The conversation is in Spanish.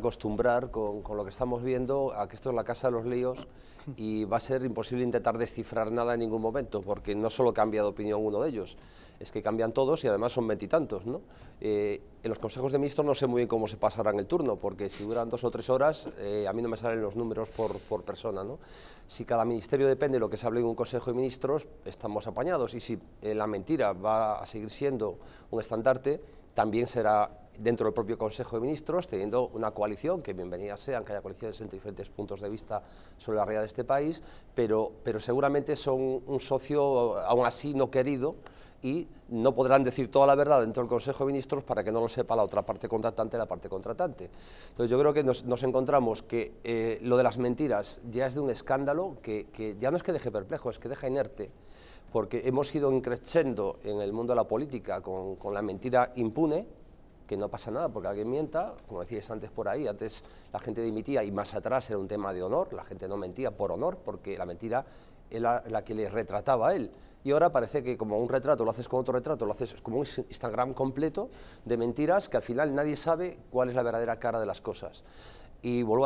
acostumbrar con, lo que estamos viendo a que esto es la casa de los líos y va a ser imposible intentar descifrar nada en ningún momento, porque no solo cambia de opinión uno de ellos, es que cambian todos y además son veintitantos. ¿no? Eh, en los consejos de ministros no sé muy bien cómo se pasarán el turno, porque si duran dos o tres horas, eh, a mí no me salen los números por, persona. ¿no? Si cada ministerio depende de lo que se hable en un consejo de ministros, estamos apañados. Y si eh, la mentira va a seguir siendo un estandarte, también será dentro del propio Consejo de Ministros, teniendo una coalición, que bienvenida sean, que haya coaliciones entre diferentes puntos de vista sobre la realidad de este país, pero, pero seguramente son un socio aún así no querido y no podrán decir toda la verdad dentro del Consejo de Ministros para que no lo sepa la otra parte contratante, la parte contratante. Entonces yo creo que nos, encontramos que eh, lo de las mentiras ya es de un escándalo que, ya no es que deje perplejo, es que deja inerte porque hemos ido increciendo en el mundo de la política con, con la mentira impune, que no pasa nada porque alguien mienta, como decías antes por ahí, antes la gente dimitía y más atrás era un tema de honor, la gente no mentía por honor porque la mentira era la que le retrataba a él. Y ahora parece que como un retrato lo haces con otro retrato, lo haces como un Instagram completo de mentiras que al final nadie sabe cuál es la verdadera cara de las cosas. Y vuelvo